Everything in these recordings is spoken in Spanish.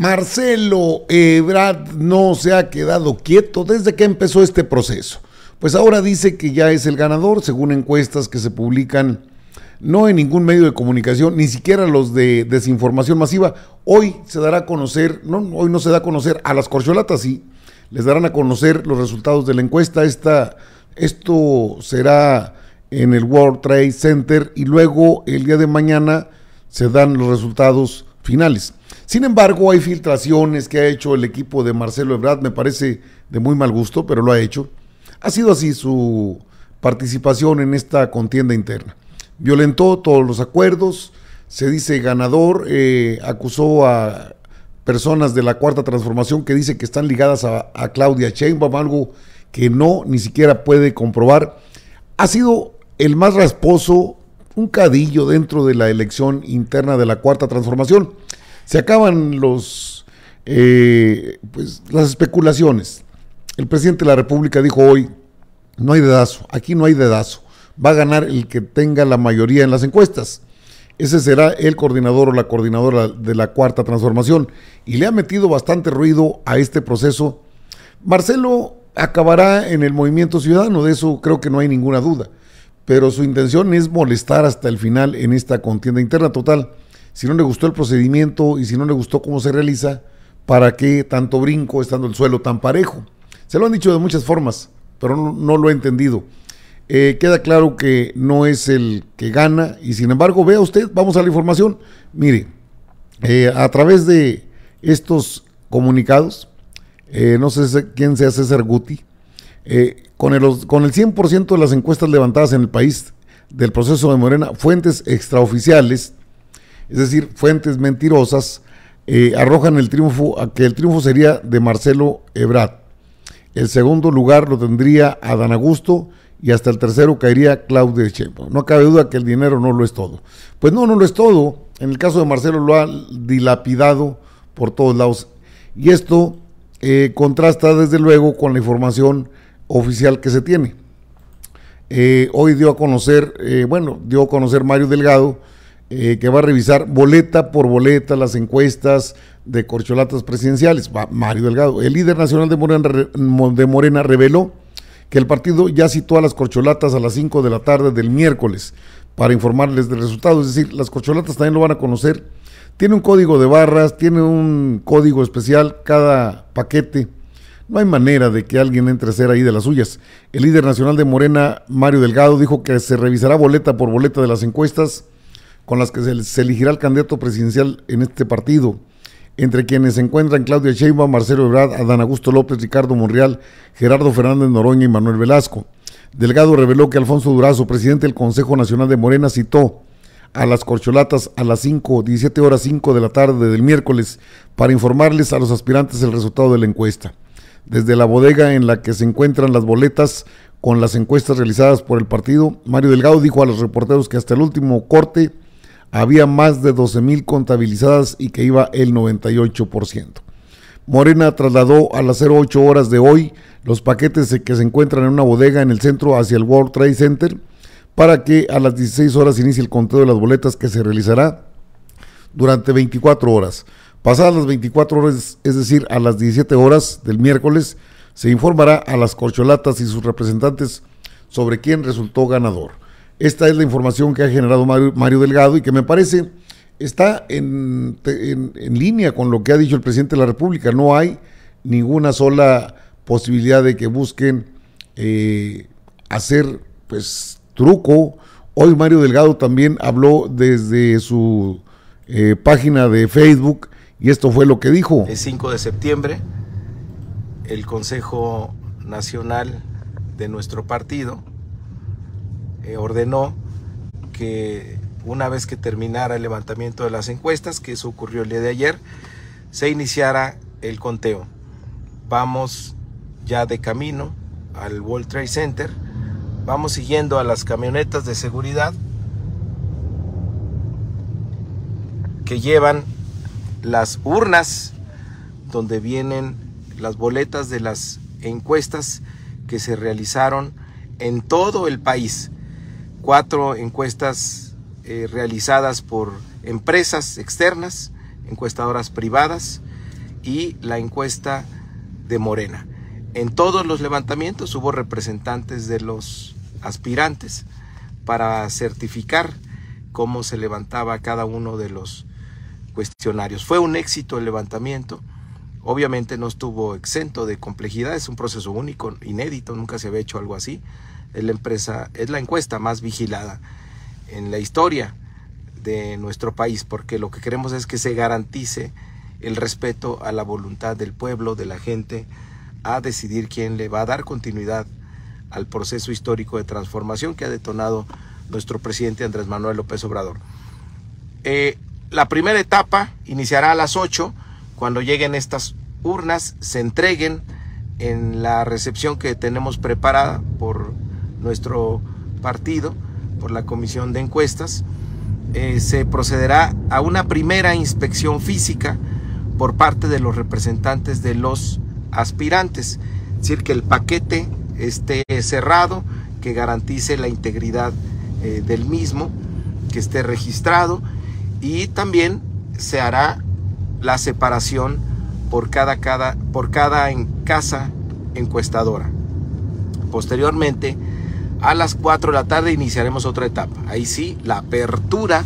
Marcelo Ebrard no se ha quedado quieto desde que empezó este proceso. Pues ahora dice que ya es el ganador, según encuestas que se publican no en ningún medio de comunicación, ni siquiera los de desinformación masiva. Hoy se dará a conocer, no, hoy no se da a conocer, a las corcholatas sí, les darán a conocer los resultados de la encuesta. Esta, esto será en el World Trade Center y luego el día de mañana se dan los resultados sin embargo, hay filtraciones que ha hecho el equipo de Marcelo Ebrard, me parece de muy mal gusto, pero lo ha hecho. Ha sido así su participación en esta contienda interna. Violentó todos los acuerdos, se dice ganador, eh, acusó a personas de la Cuarta Transformación que dice que están ligadas a, a Claudia Sheinbaum, algo que no ni siquiera puede comprobar. Ha sido el más rasposo un cadillo dentro de la elección interna de la cuarta transformación. Se acaban los, eh, pues, las especulaciones. El presidente de la República dijo hoy, no hay dedazo, aquí no hay dedazo, va a ganar el que tenga la mayoría en las encuestas. Ese será el coordinador o la coordinadora de la cuarta transformación. Y le ha metido bastante ruido a este proceso. Marcelo acabará en el movimiento ciudadano, de eso creo que no hay ninguna duda pero su intención es molestar hasta el final en esta contienda interna total. Si no le gustó el procedimiento y si no le gustó cómo se realiza, ¿para qué tanto brinco estando el suelo tan parejo? Se lo han dicho de muchas formas, pero no, lo he entendido. Eh, queda claro que no es el que gana y sin embargo, vea usted, vamos a la información. Mire, eh, a través de estos comunicados, eh, no sé quién sea César Guti, eh, con, el, con el 100% de las encuestas levantadas en el país del proceso de Morena, fuentes extraoficiales, es decir, fuentes mentirosas, eh, arrojan el triunfo, a que el triunfo sería de Marcelo Ebrard. El segundo lugar lo tendría Adán Augusto y hasta el tercero caería Claudio Sheinbaum. No cabe duda que el dinero no lo es todo. Pues no, no lo es todo. En el caso de Marcelo lo ha dilapidado por todos lados. Y esto eh, contrasta desde luego con la información oficial que se tiene. Eh, hoy dio a conocer, eh, bueno, dio a conocer Mario Delgado, eh, que va a revisar boleta por boleta las encuestas de corcholatas presidenciales. Mario Delgado, el líder nacional de Morena, de Morena reveló que el partido ya citó a las corcholatas a las 5 de la tarde del miércoles para informarles del resultado. Es decir, las corcholatas también lo van a conocer. Tiene un código de barras, tiene un código especial cada paquete no hay manera de que alguien entre a ser ahí de las suyas. El líder nacional de Morena, Mario Delgado, dijo que se revisará boleta por boleta de las encuestas con las que se elegirá el candidato presidencial en este partido. Entre quienes se encuentran Claudia Sheinbaum, Marcelo Ebrard, Adán Augusto López, Ricardo Monreal, Gerardo Fernández Noroña y Manuel Velasco. Delgado reveló que Alfonso Durazo, presidente del Consejo Nacional de Morena, citó a las corcholatas a las 5, 17 horas 5 de la tarde del miércoles para informarles a los aspirantes el resultado de la encuesta. Desde la bodega en la que se encuentran las boletas con las encuestas realizadas por el partido, Mario Delgado dijo a los reporteros que hasta el último corte había más de 12 mil contabilizadas y que iba el 98%. Morena trasladó a las 08 horas de hoy los paquetes que se encuentran en una bodega en el centro hacia el World Trade Center para que a las 16 horas inicie el conteo de las boletas que se realizará durante 24 horas. Pasadas las 24 horas, es decir, a las 17 horas del miércoles, se informará a las corcholatas y sus representantes sobre quién resultó ganador. Esta es la información que ha generado Mario, Delgado y que me parece está en, línea con lo que ha dicho el presidente de la República. No hay ninguna sola posibilidad de que busquen eh, hacer pues truco. Hoy Mario Delgado también habló desde su eh, página de Facebook y esto fue lo que dijo. El 5 de septiembre, el Consejo Nacional de nuestro partido eh, ordenó que una vez que terminara el levantamiento de las encuestas, que eso ocurrió el día de ayer, se iniciara el conteo. Vamos ya de camino al World Trade Center, vamos siguiendo a las camionetas de seguridad que llevan las urnas donde vienen las boletas de las encuestas que se realizaron en todo el país. Cuatro encuestas eh, realizadas por empresas externas, encuestadoras privadas y la encuesta de Morena. En todos los levantamientos hubo representantes de los aspirantes para certificar cómo se levantaba cada uno de los cuestionarios. Fue un éxito el levantamiento. Obviamente no estuvo exento de complejidad, es un proceso único, inédito, nunca se había hecho algo así. Es la, empresa, es la encuesta más vigilada en la historia de nuestro país, porque lo que queremos es que se garantice el respeto a la voluntad del pueblo, de la gente, a decidir quién le va a dar continuidad al proceso histórico de transformación que ha detonado nuestro presidente Andrés Manuel López Obrador. Eh, la primera etapa iniciará a las 8, cuando lleguen estas urnas, se entreguen en la recepción que tenemos preparada por nuestro partido, por la comisión de encuestas. Eh, se procederá a una primera inspección física por parte de los representantes de los aspirantes, es decir, que el paquete esté cerrado, que garantice la integridad eh, del mismo, que esté registrado y también se hará la separación por cada, cada, por cada en casa encuestadora. Posteriormente, a las 4 de la tarde iniciaremos otra etapa. Ahí sí, la apertura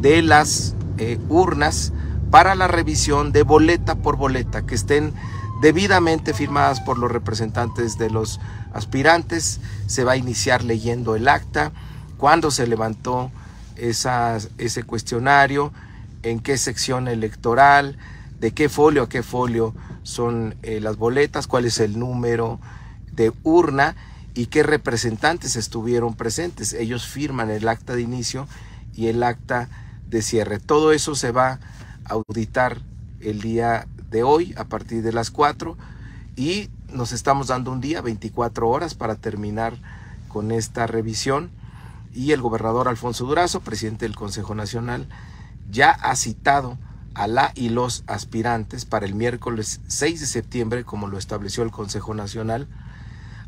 de las eh, urnas para la revisión de boleta por boleta, que estén debidamente firmadas por los representantes de los aspirantes. Se va a iniciar leyendo el acta, cuando se levantó ese cuestionario, en qué sección electoral, de qué folio a qué folio son eh, las boletas, cuál es el número de urna y qué representantes estuvieron presentes. Ellos firman el acta de inicio y el acta de cierre. Todo eso se va a auditar el día de hoy a partir de las 4 y nos estamos dando un día, 24 horas para terminar con esta revisión y el gobernador Alfonso Durazo, presidente del Consejo Nacional, ya ha citado a la y los aspirantes para el miércoles 6 de septiembre, como lo estableció el Consejo Nacional,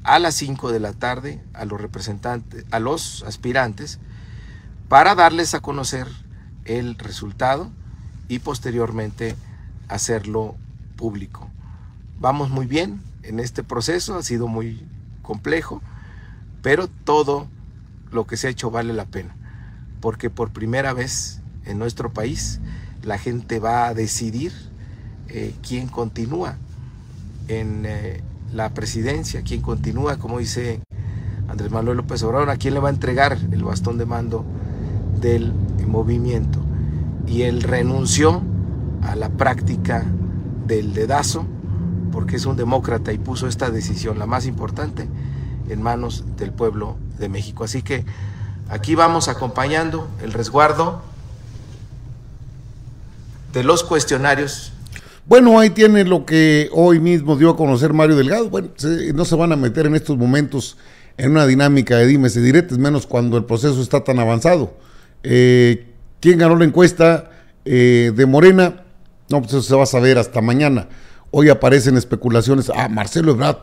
a las 5 de la tarde a los representantes, a los aspirantes, para darles a conocer el resultado y posteriormente hacerlo público. Vamos muy bien en este proceso, ha sido muy complejo, pero todo lo que se ha hecho vale la pena, porque por primera vez en nuestro país la gente va a decidir eh, quién continúa en eh, la presidencia, quién continúa, como dice Andrés Manuel López Obrador, a quién le va a entregar el bastón de mando del movimiento. Y él renunció a la práctica del dedazo porque es un demócrata y puso esta decisión, la más importante, en manos del pueblo de México. Así que aquí vamos acompañando el resguardo de los cuestionarios. Bueno, ahí tiene lo que hoy mismo dio a conocer Mario Delgado. Bueno, no se van a meter en estos momentos en una dinámica de dimes y diretes, menos cuando el proceso está tan avanzado. Eh, ¿Quién ganó la encuesta eh, de Morena? No, pues eso se va a saber hasta mañana. Hoy aparecen especulaciones. Ah, Marcelo Ebrard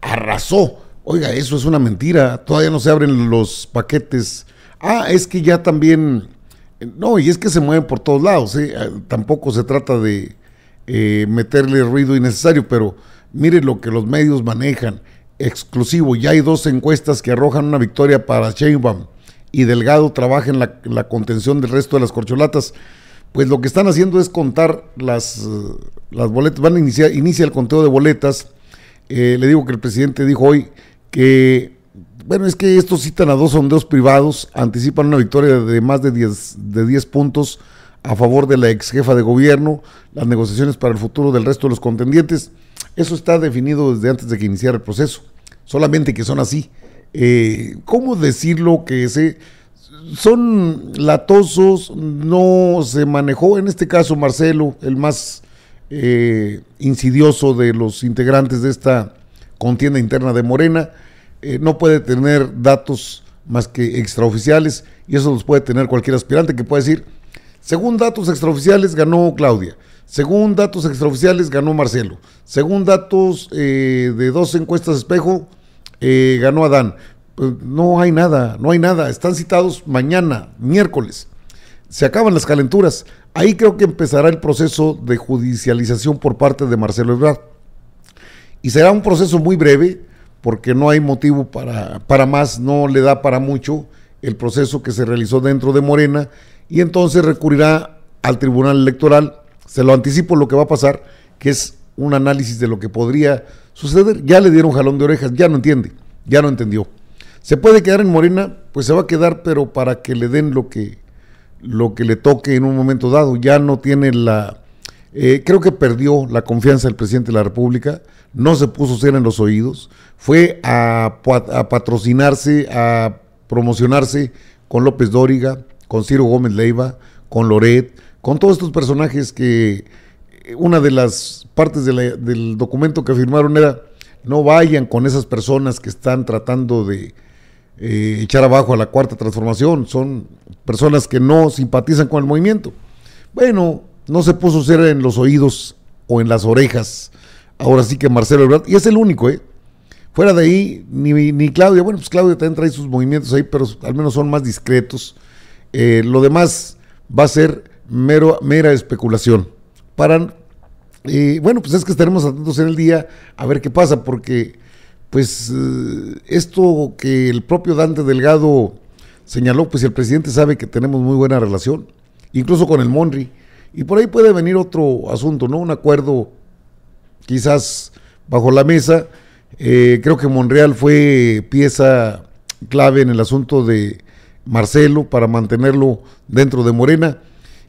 arrasó Oiga, eso es una mentira. Todavía no se abren los paquetes. Ah, es que ya también... Eh, no, y es que se mueven por todos lados. ¿eh? Ah, tampoco se trata de eh, meterle ruido innecesario, pero mire lo que los medios manejan. Exclusivo, ya hay dos encuestas que arrojan una victoria para Sheinbaum y Delgado trabaja en la, contención del resto de las corcholatas. Pues lo que están haciendo es contar las, las boletas. Van a iniciar, inicia el conteo de boletas. Eh, le digo que el presidente dijo hoy que, bueno, es que estos citan a dos sondeos privados, anticipan una victoria de más de 10, de puntos a favor de la ex jefa de gobierno, las negociaciones para el futuro del resto de los contendientes. Eso está definido desde antes de que iniciara el proceso, solamente que son así. Eh, ¿Cómo decirlo que se, son latosos? No se manejó, en este caso Marcelo, el más eh, insidioso de los integrantes de esta contienda interna de Morena, eh, no puede tener datos más que extraoficiales y eso los puede tener cualquier aspirante que pueda decir, según datos extraoficiales ganó Claudia, según datos extraoficiales ganó Marcelo, según datos eh, de dos encuestas espejo eh, ganó Adán. Pues, no hay nada, no hay nada. Están citados mañana, miércoles. Se acaban las calenturas. Ahí creo que empezará el proceso de judicialización por parte de Marcelo Ebrard y será un proceso muy breve porque no hay motivo para, para más, no le da para mucho el proceso que se realizó dentro de Morena y entonces recurrirá al Tribunal Electoral. Se lo anticipo lo que va a pasar, que es un análisis de lo que podría suceder. Ya le dieron jalón de orejas, ya no entiende, ya no entendió. Se puede quedar en Morena, pues se va a quedar, pero para que le den lo que, lo que le toque en un momento dado. Ya no tiene la, eh, creo que perdió la confianza del presidente de la República, no se puso ser en los oídos, fue a, patrocinarse, a promocionarse con López Dóriga, con Ciro Gómez Leiva, con Loret, con todos estos personajes que eh, una de las partes del documento que firmaron era no vayan con esas personas que están tratando de eh, echar abajo a la cuarta transformación, son personas que no simpatizan con el movimiento. Bueno, no se puso ser en los oídos o en las orejas. Ahora sí que Marcelo Ebrard, y es el único, ¿eh? Fuera de ahí, ni, ni Claudia, bueno, pues Claudia también trae sus movimientos ahí, pero al menos son más discretos. Eh, lo demás va a ser mero, mera especulación. Para, y eh, bueno, pues es que estaremos atentos en el día a ver qué pasa, porque pues eh, esto que el propio Dante Delgado señaló, pues el presidente sabe que tenemos muy buena relación, incluso con el Monri. Y por ahí puede venir otro asunto, ¿no? Un acuerdo quizás bajo la mesa. Eh, creo que Monreal fue pieza clave en el asunto de Marcelo para mantenerlo dentro de Morena.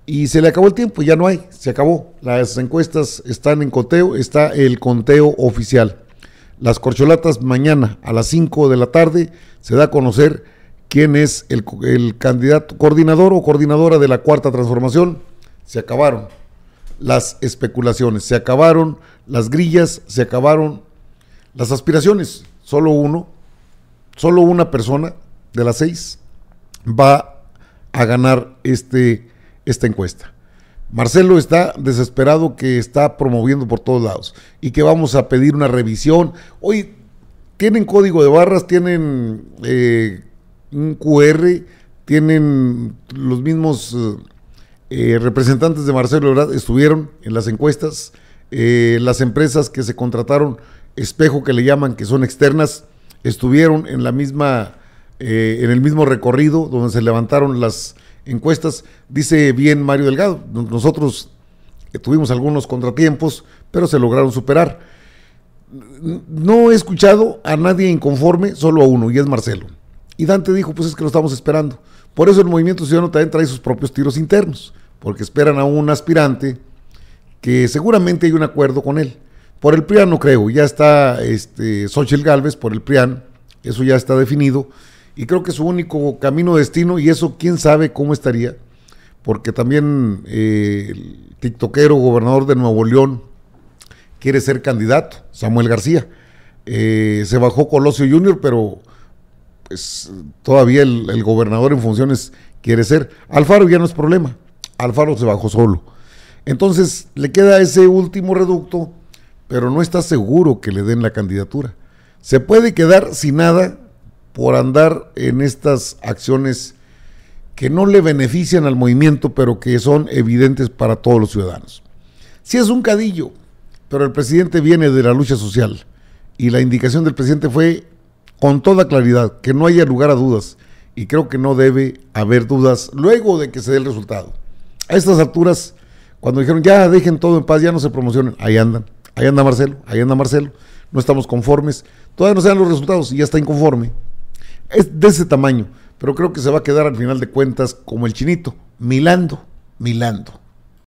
Y se le acabó el tiempo, ya no hay, se acabó. Las encuestas están en conteo, está el conteo oficial. Las corcholatas mañana a las 5 de la tarde se da a conocer quién es el, el candidato coordinador o coordinadora de la cuarta transformación se acabaron las especulaciones, se acabaron las grillas, se acabaron las aspiraciones. Solo uno, solo una persona de las seis va a ganar este, esta encuesta. Marcelo está desesperado que está promoviendo por todos lados y que vamos a pedir una revisión. Hoy tienen código de barras, tienen eh, un QR, tienen los mismos eh, eh, representantes de Marcelo estuvieron en las encuestas, eh, las empresas que se contrataron, espejo que le llaman, que son externas, estuvieron en la misma, eh, en el mismo recorrido donde se levantaron las encuestas. Dice bien Mario Delgado, nosotros tuvimos algunos contratiempos, pero se lograron superar. No he escuchado a nadie inconforme, solo a uno, y es Marcelo. Y Dante dijo, pues es que lo estamos esperando. Por eso el movimiento ciudadano también trae sus propios tiros internos porque esperan a un aspirante que seguramente hay un acuerdo con él. Por el PRIAN no creo, ya está este, Galvez por el PRIAN, eso ya está definido, y creo que es su único camino destino, y eso quién sabe cómo estaría, porque también eh, el tiktokero gobernador de Nuevo León quiere ser candidato, Samuel García. Eh, se bajó Colosio Junior, pero pues, todavía el gobernador en funciones quiere ser. Alfaro ya no es problema, Alfaro se bajó solo. Entonces le queda ese último reducto, pero no está seguro que le den la candidatura. Se puede quedar sin nada por andar en estas acciones que no le benefician al movimiento, pero que son evidentes para todos los ciudadanos. Si es un cadillo, pero el presidente viene de la lucha social y la indicación del presidente fue con toda claridad, que no haya lugar a dudas y creo que no debe haber dudas luego de que se dé el resultado a estas alturas, cuando dijeron, ya dejen todo en paz, ya no se promocionen, ahí andan, ahí anda Marcelo, ahí anda Marcelo, no estamos conformes, todavía no se dan los resultados y ya está inconforme. Es de ese tamaño, pero creo que se va a quedar al final de cuentas como el chinito, milando, milando.